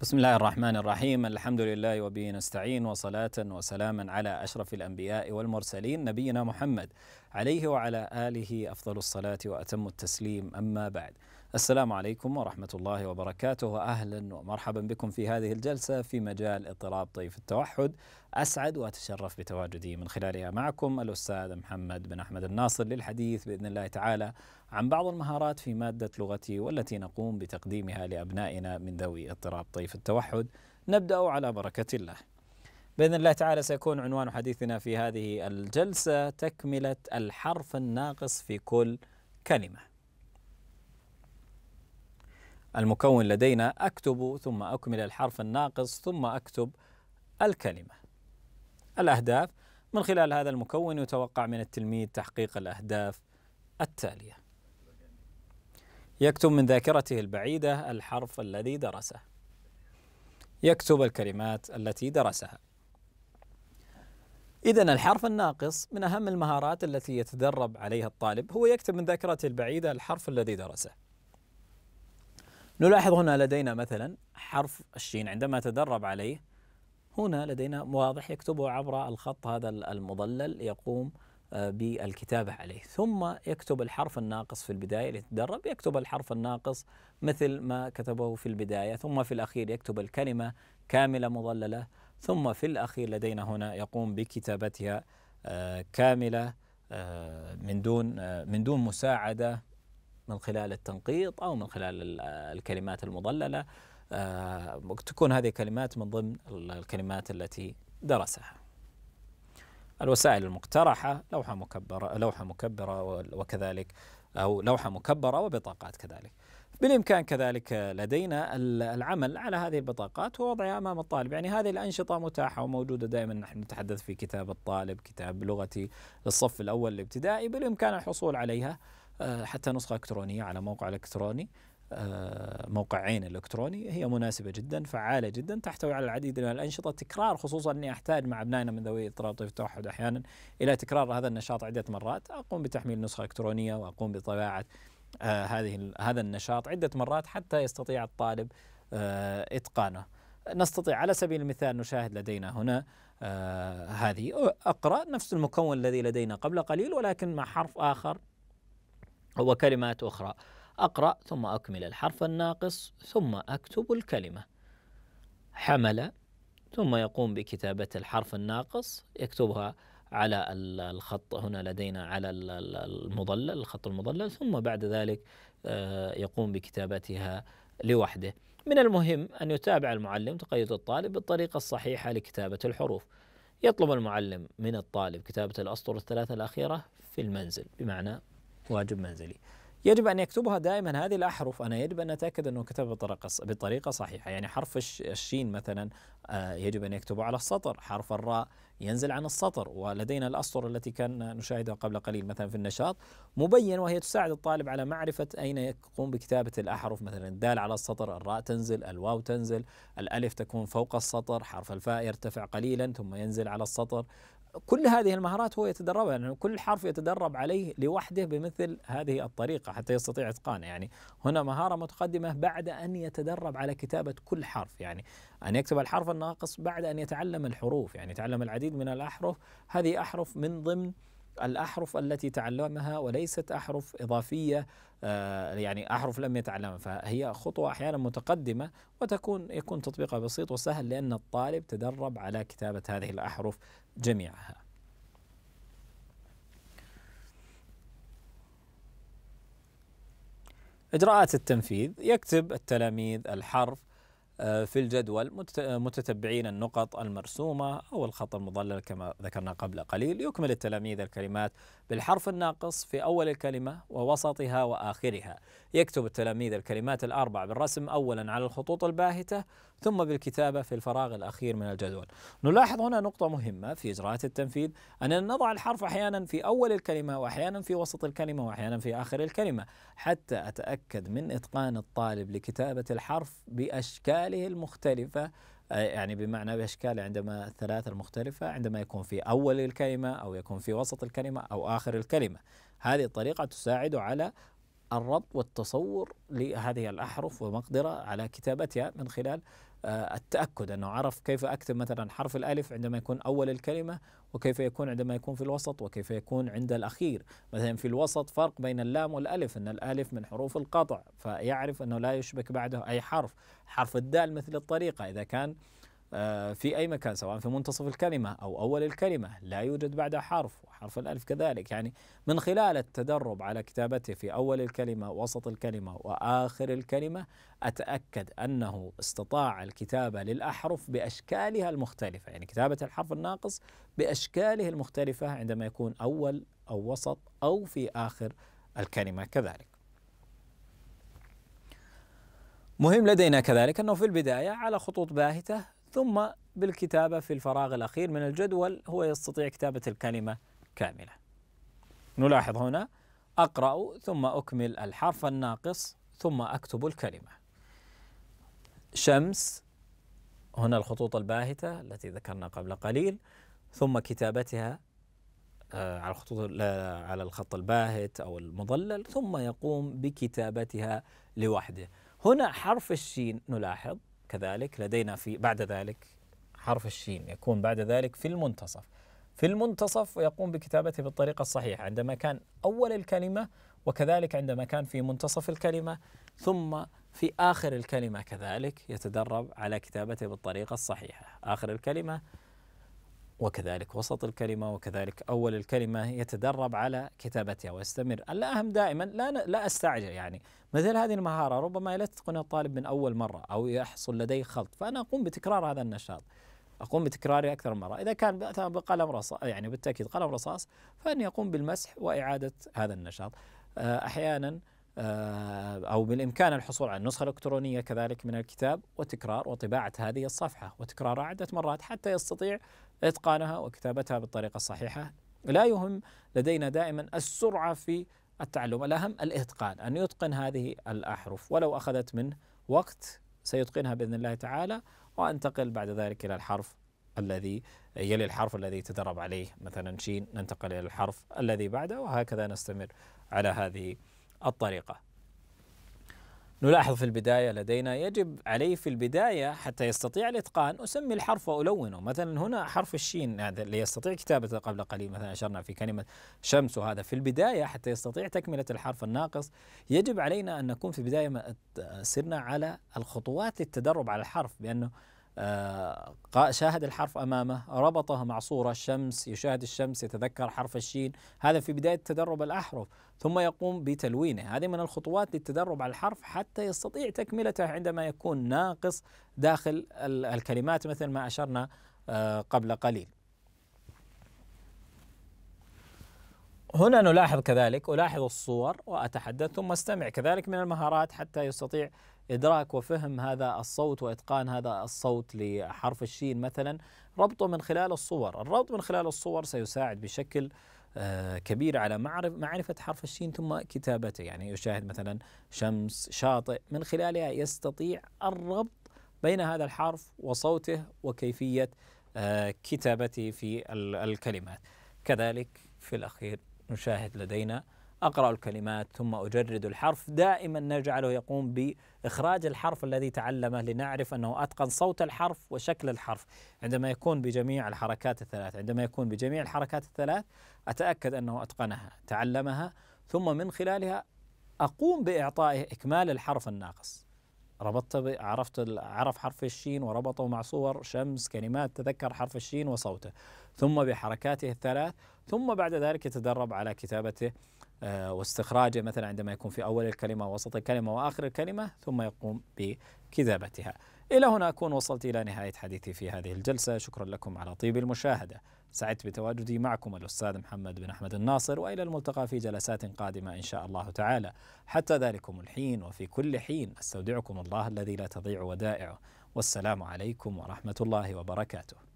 بسم الله الرحمن الرحيم الحمد لله وبه نستعين وصلاة وسلاما على أشرف الأنبياء والمرسلين نبينا محمد عليه وعلى آله أفضل الصلاة وأتم التسليم أما بعد السلام عليكم ورحمة الله وبركاته أهلا ومرحبا بكم في هذه الجلسة في مجال اضطراب طيف التوحد أسعد وأتشرف بتواجدي من خلالها معكم الأستاذ محمد بن أحمد الناصر للحديث بإذن الله تعالى عن بعض المهارات في مادة لغتي والتي نقوم بتقديمها لأبنائنا من ذوي اضطراب طيف التوحد نبدأ على بركة الله بإذن الله تعالى سيكون عنوان حديثنا في هذه الجلسة تكملة الحرف الناقص في كل كلمة المكون لدينا أكتب ثم أكمل الحرف الناقص ثم أكتب الكلمة الأهداف من خلال هذا المكون يتوقع من التلميذ تحقيق الأهداف التالية يكتب من ذاكرته البعيدة الحرف الذي درسه يكتب الكلمات التي درسها إذا الحرف الناقص من أهم المهارات التي يتدرب عليها الطالب هو يكتب من ذاكرته البعيدة الحرف الذي درسه نلاحظ هنا لدينا مثلا حرف الشين عندما تدرب عليه هنا لدينا واضح يكتبه عبر الخط هذا المضلل يقوم آه، بالكتابة عليه ثم يكتب الحرف الناقص في البداية ليتدرب يكتب الحرف الناقص مثل ما كتبه في البداية ثم في الأخير يكتب الكلمة كاملة مضللة ثم في الأخير لدينا هنا يقوم بكتابتها آه، كاملة آه، من دون من دون مساعدة من خلال التنقيط أو من خلال الكلمات المضللة آه، تكون هذه كلمات من ضمن الكلمات التي درسها الوسائل المقترحة لوحة مكبرة لوحة مكبرة وكذلك أو لوحة مكبرة وبطاقات كذلك بالإمكان كذلك لدينا العمل على هذه البطاقات ووضعها أمام الطالب يعني هذه الأنشطة متاحة وموجودة دائما نحن نتحدث في كتاب الطالب كتاب لغتي للصف الأول الابتدائي بالإمكان الحصول عليها آه، حتى نسخة إلكترونية على موقع إلكتروني آه، موقعين الإلكتروني هي مناسبة جدا فعالة جدا تحتوي على العديد من الأنشطة تكرار خصوصا أني أحتاج مع أبنائنا من ذوي اضطراب طيف التوحد أحيانا إلى تكرار هذا النشاط عدة مرات أقوم بتحميل نسخة إلكترونية وأقوم بطباعة آه، هذه هذا النشاط عدة مرات حتى يستطيع الطالب إتقانه نستطيع على سبيل المثال نشاهد لدينا هنا آه هذه أقرأ نفس المكون الذي لدينا قبل قليل ولكن مع حرف آخر وكلمات أخرى أقرأ ثم أكمل الحرف الناقص ثم أكتب الكلمة حمل ثم يقوم بكتابة الحرف الناقص يكتبها على الخط هنا لدينا على المضلل الخط المضلل ثم بعد ذلك آه، يقوم بكتابتها لوحده من المهم أن يتابع المعلم تقيد الطالب بالطريقة الصحيحة لكتابة الحروف يطلب المعلم من الطالب كتابة الأسطر الثلاثة الأخيرة في المنزل بمعنى واجب منزلي يجب أن يكتبها دائما هذه الأحرف أنا يجب أن أتأكد أنه كتبها بطريقة بطريقة صحيحة يعني حرف الشين مثلا آه، يجب أن يكتبه على السطر حرف الراء ينزل عن السطر ولدينا الأسطر التي كان نشاهدها قبل قليل مثلا في النشاط مبين وهي تساعد الطالب على معرفة أين يقوم بكتابة الأحرف مثلا الدال على السطر الراء تنزل الواو تنزل الألف تكون فوق السطر حرف الفاء يرتفع قليلا ثم ينزل على السطر كل هذه المهارات هو يتدربها لأنه يعني كل حرف يتدرب عليه لوحده بمثل هذه الطريقة حتى يستطيع إتقانه يعني هنا مهارة متقدمة بعد أن يتدرب على كتابة كل حرف يعني أن يكتب الحرف الناقص بعد أن يتعلم الحروف يعني يتعلم العديد من الأحرف هذه أحرف من ضمن الأحرف التي تعلمها وليست أحرف إضافية آه، يعني أحرف لم يتعلمها فهي خطوة أحيانا متقدمة وتكون يكون تطبيقها بسيط وسهل لأن الطالب تدرب على كتابة هذه الأحرف جميعها إجراءات التنفيذ يكتب التلاميذ الحرف آه، في الجدول آه، متتبعين النقط المرسومة أو الخط المضلل كما ذكرنا قبل قليل يكمل التلاميذ الكلمات بالحرف الناقص في أول الكلمة ووسطها وآخرها يكتب التلاميذ الكلمات الأربع بالرسم أولا على الخطوط الباهتة ثم بالكتابة في الفراغ الأخير من الجدول نلاحظ هنا نقطة مهمة في إجراءات التنفيذ أننا نضع الحرف أحيانا في أول الكلمة وأحيانا في وسط الكلمة وأحيانا في آخر الكلمة حتى أتأكد من إتقان الطالب لكتابة الحرف بأشكال بأشكاله المختلفة يعني بمعنى بأشكال عندما الثلاثة المختلفة عندما يكون في أول الكلمة أو يكون في وسط الكلمة أو آخر الكلمة هذه الطريقة تساعد على الربط والتصور لهذه الأحرف ومقدرة على كتابتها من خلال آه، التأكد أنه عرف كيف أكتب مثلا حرف الألف عندما يكون أول الكلمة وكيف يكون عندما يكون في الوسط وكيف يكون عند الأخير مثلا في الوسط فرق بين اللام والألف أن الألف من حروف القطع فيعرف أنه لا يشبك بعده أي حرف حرف الدال مثل الطريقة إذا كان آه، في أي مكان سواء في منتصف الكلمة أو أول الكلمة لا يوجد بعدها حرف وحرف الألف كذلك يعني من خلال التدرب على كتابته في أول الكلمة وسط الكلمة وآخر الكلمة أتأكد أنه استطاع الكتابة للأحرف بأشكالها المختلفة يعني كتابة الحرف الناقص بأشكاله المختلفة عندما يكون أول أو وسط أو في آخر الكلمة كذلك مهم لدينا كذلك أنه في البداية على خطوط باهتة ثم بالكتابة في الفراغ الأخير من الجدول هو يستطيع كتابة الكلمة كاملة نلاحظ هنا أقرأ ثم أكمل الحرف الناقص ثم أكتب الكلمة شمس هنا الخطوط الباهتة التي ذكرنا قبل قليل ثم كتابتها آه، على الخطوط على الخط الباهت أو المضلل ثم يقوم بكتابتها لوحده هنا حرف الشين نلاحظ كذلك لدينا في بعد ذلك حرف الشين يكون بعد ذلك في المنتصف في المنتصف ويقوم بكتابته بالطريقة الصحيحة عندما كان أول الكلمة وكذلك عندما كان في منتصف الكلمة ثم في آخر الكلمة كذلك يتدرب على كتابته بالطريقة الصحيحة آخر الكلمة وكذلك وسط الكلمة وكذلك أول الكلمة يتدرب على كتابتها ويستمر الأهم دائما لا, لا أستعجل يعني مثل هذه المهارة ربما لا تتقن الطالب من أول مرة أو يحصل لديه خلط فأنا أقوم بتكرار هذا النشاط أقوم بتكراره أكثر من مرة إذا كان بقلم رصاص يعني بالتأكيد قلم رصاص فأني أقوم بالمسح وإعادة هذا النشاط آه، أحيانا آه، أو بالإمكان الحصول على النسخة الإلكترونية كذلك من الكتاب وتكرار وطباعة هذه الصفحة وتكرارها عدة مرات حتى يستطيع إتقانها وكتابتها بالطريقة الصحيحة لا يهم لدينا دائما السرعة في التعلم الأهم الإتقان أن يتقن هذه الأحرف ولو أخذت منه وقت سيتقنها بإذن الله تعالى وأنتقل بعد ذلك إلى الحرف الذي يلي الحرف الذي تدرب عليه مثلا شين ننتقل إلى الحرف الذي بعده وهكذا نستمر على هذه الطريقة نلاحظ في البداية لدينا يجب عليه في البداية حتى يستطيع الإتقان أسمي الحرف وألونه مثلا هنا حرف الشين هذا ليستطيع كتابته قبل قليل مثلا أشرنا في كلمة شمس وهذا في البداية حتى يستطيع تكملة الحرف الناقص يجب علينا أن نكون في البداية سرنا على الخطوات للتدرب على الحرف بأنه آه، شاهد الحرف أمامه ربطه مع صورة الشمس يشاهد الشمس يتذكر حرف الشين هذا في بداية تدرب الأحرف ثم يقوم بتلوينه هذه من الخطوات للتدرب على الحرف حتى يستطيع تكملته عندما يكون ناقص داخل الكلمات مثل ما أشرنا آه، قبل قليل هنا نلاحظ كذلك ألاحظ الصور وأتحدث ثم أستمع كذلك من المهارات حتى يستطيع إدراك وفهم هذا الصوت وإتقان هذا الصوت لحرف الشين مثلا ربطه من خلال الصور الربط من خلال الصور سيساعد بشكل آه، كبير على معرفة حرف الشين ثم كتابته يعني يشاهد مثلا شمس شاطئ من خلالها يستطيع الربط بين هذا الحرف وصوته وكيفية آه، كتابته في الكلمات كذلك في الأخير نشاهد لدينا أقرأ الكلمات ثم أجرد الحرف دائما نجعله يقوم بإخراج الحرف الذي تعلمه لنعرف أنه أتقن صوت الحرف وشكل الحرف عندما يكون بجميع الحركات الثلاث عندما يكون بجميع الحركات الثلاث أتأكد أنه أتقنها تعلمها ثم من خلالها أقوم بإعطائه إكمال الحرف الناقص ربطت عرفت عرف حرف الشين وربطه مع صور شمس كلمات تذكر حرف الشين وصوته ثم بحركاته الثلاث ثم بعد ذلك يتدرب على كتابته آه، واستخراجه مثلا عندما يكون في أول الكلمة ووسط الكلمة وآخر الكلمة ثم يقوم بكتابتها إلى هنا أكون وصلت إلى نهاية حديثي في هذه الجلسة شكرا لكم على طيب المشاهدة سعدت بتواجدي معكم الأستاذ محمد بن أحمد الناصر وإلى الملتقى في جلسات قادمة إن شاء الله تعالى حتى ذلكم الحين وفي كل حين أستودعكم الله الذي لا تضيع ودائعه والسلام عليكم ورحمة الله وبركاته